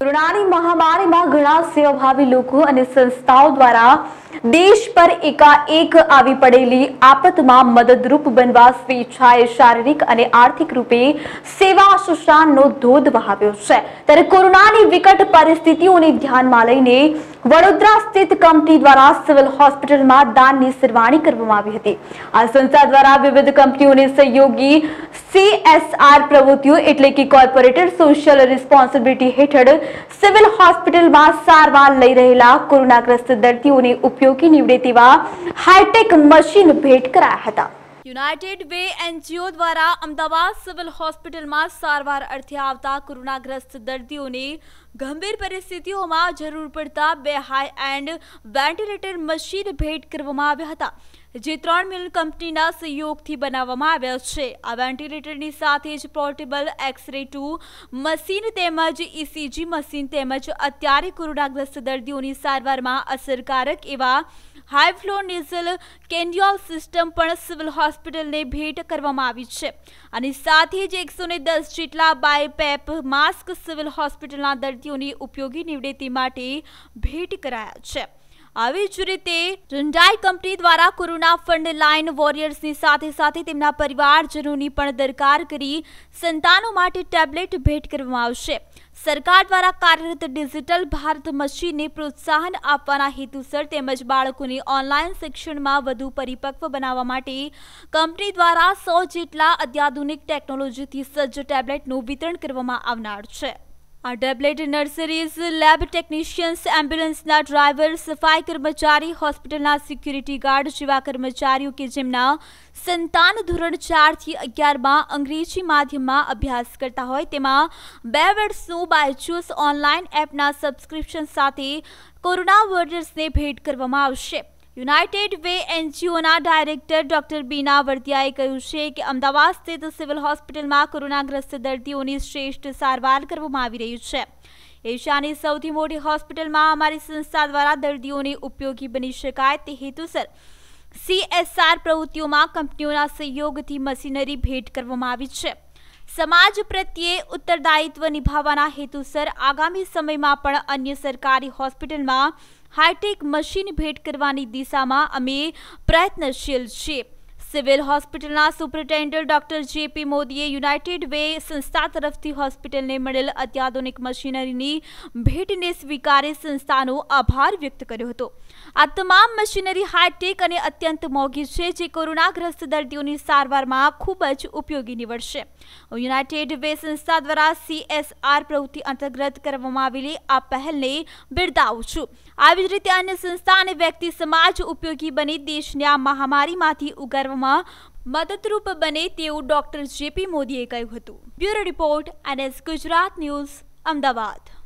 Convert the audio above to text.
કોરોનાની મહામારીમાં ઘણા સેવાભાવી લોકો અને સંસ્થાઓ દ્વારા દેશ પર એકાએક આવી પડેલી આપતમાં મદદરૂપ બનવા સ્વેચ્છાએ શારીરિક અને આર્થિક રૂપે સેવા શુશ્રાનનો ધોધ વહાવ્યો છે ત્યારે કોરોનાની વિકટ પરિસ્થિતિઓને ધ્યાનમાં લઈને વડોદરા સ્થિત કંપની દ્વારા સિવિલ હોસ્પિટલમાં દાનની સરવાણી કરવામાં આવી હતી આ સંસ્થા દ્વારા વિવિધ કંપનીઓને સહયોગી સીએસઆર પ્રવૃત્તિઓ એટલે કે કોર્પોરેટર સોશિયલ રિસ્પોન્સિબિલિટી હેઠળ સિવિલ હોસ્પિટલમાં સારવાર લઈ રહેલા કોરોનાગ્રસ્ત દર્દીઓને ઉપયોગી નીવડે તેવા હાઈટેક મશીન ભેટ કરાયા હતા યુનાઇટેડ વે એનજીઓ દ્વારા અમદાવાદ સિવિલ હોસ્પિટલમાં સારવાર અર્થે આવતા કોરોનાગ્રસ્ત દર્દીઓને ગંભીર પરિસ્થિતિઓમાં જરૂર પડતા બે હાઈ એન્ડ વેન્ટિલેટર મશીન ભેટ કરવામાં આવ્યા હતા જે ત્રણ મિલ કંપનીના સહયોગથી બનાવવામાં આવ્યા છે આ વેન્ટિલેટરની સાથે જ પોર્ટેબલ એક્સરે ટુ મશીન તેમજ ઇસીજી મશીન તેમજ અત્યારે કોરોનાગ્રસ્ત દર્દીઓની સારવારમાં અસરકારક એવા high flow nasal cannula system પણ સિવિલ હોસ્પિટલને ભેટ કરવામાં આવી છે અને સાથે જ એકસો દસ જેટલા બાયપેપ માસ્ક સિવિલ હોસ્પિટલના દર્દીઓની ઉપયોગી નિવડેતી માટે ભેટ કરાયા છે આવી જ રીતે રંડાઈ કંપની દ્વારા કોરોના ફંડ લાઇન વોરિયર્સની સાથે સાથે તેમના પરિવારજનોની પણ દરકાર કરી સંતાનો માટે ટેબ્લેટ ભેટ કરવામાં આવશે સરકાર દ્વારા કાર્યરત ડિજિટલ ભારત મશીનને પ્રોત્સાહન આપવાના હેતુસર તેમજ બાળકોને ઓનલાઈન શિક્ષણમાં વધુ પરિપક્વ બનાવવા માટે કંપની દ્વારા સો જેટલા અત્યાધુનિક ટેકનોલોજીથી સજ્જ ટેબ્લેટનું વિતરણ કરવામાં આવનાર છે આ ટેબ્લેટ નર્સરીઝ લેબ ટેકનિશિયન્સ એમ્બ્યુલન્સના ડ્રાઈવર સફાઈ કર્મચારી હોસ્પિટલના સિક્યુરિટી ગાર્ડ જેવા કર્મચારીઓ કે જેમના સંતાન ધોરણ ચારથી અગિયારમાં અંગ્રેજી માધ્યમમાં અભ્યાસ કરતા હોય તેમાં બે વર્ષનું બાયચૂસ ઓનલાઈન એપના સબસ્ક્રિપ્શન સાથે કોરોના વોરિયર્સને ભેટ કરવામાં આવશે યુનાઇટેડ વે એનજીઓના ડાયરેક્ટર ડોક્ટર બીના વર્તિયાએ કહ્યું છે કે અમદાવાદ સ્થિત સિવિલ હોસ્પિટલમાં કોરોનાગ્રસ્ત દર્દીઓની શ્રેષ્ઠ સારવાર કરવામાં આવી રહી છે એશિયાની સૌથી મોટી હોસ્પિટલમાં અમારી સંસ્થા દ્વારા દર્દીઓને ઉપયોગી બની શકાય તે હેતુસર સીએસઆર પ્રવૃત્તિઓમાં કંપનીઓના સહયોગથી મશીનરી ભેટ કરવામાં આવી છે સમાજ પ્રત્યે ઉત્તરદાયિત્વ નિભાવવાના હેતુસર આગામી સમયમાં પણ અન્ય સરકારી હોસ્પિટલમાં હાઈટેક મશીન ભેટ કરવાની દિશામાં અમે પ્રયત્નશીલ છીએ સિવિલ હોસ્પિટલના સુપ્રિન્ટેન્ડન્ટ ડોક્ટર જેપી મોદીએ યુનાઇટેડ વે સંસ્થા તરફથી હોસ્પિટલને મળેલ અત્યાધુનિક મશીનરીની ભેટને સ્વીકારી સંસ્થાનો આભાર વ્યક્ત કર્યો હતો આ તમામ મશીનરી હાઈટેક અને અત્યંત મોંઘી છે જે કોરોનાગ્રસ્ત દર્દીઓની સારવારમાં ખૂબ જ ઉપયોગી નીવડશે યુનાઇટેડ વે સંસ્થા દ્વારા સીએસઆર પ્રવૃત્તિ અંતર્ગત કરવામાં આવેલી આ પહેલને બિરદાવું છું આવી જ રીતે અન્ય સંસ્થા અને વ્યક્તિ સમાજ ઉપયોગી બની દેશને આ મહામારીમાંથી ઉગારવા કરવામાં મદદરૂપ બને તેવું ડોક્ટર જેપી મોદીએ કહ્યું હતું bureau report NS Gujarat news Ahmedabad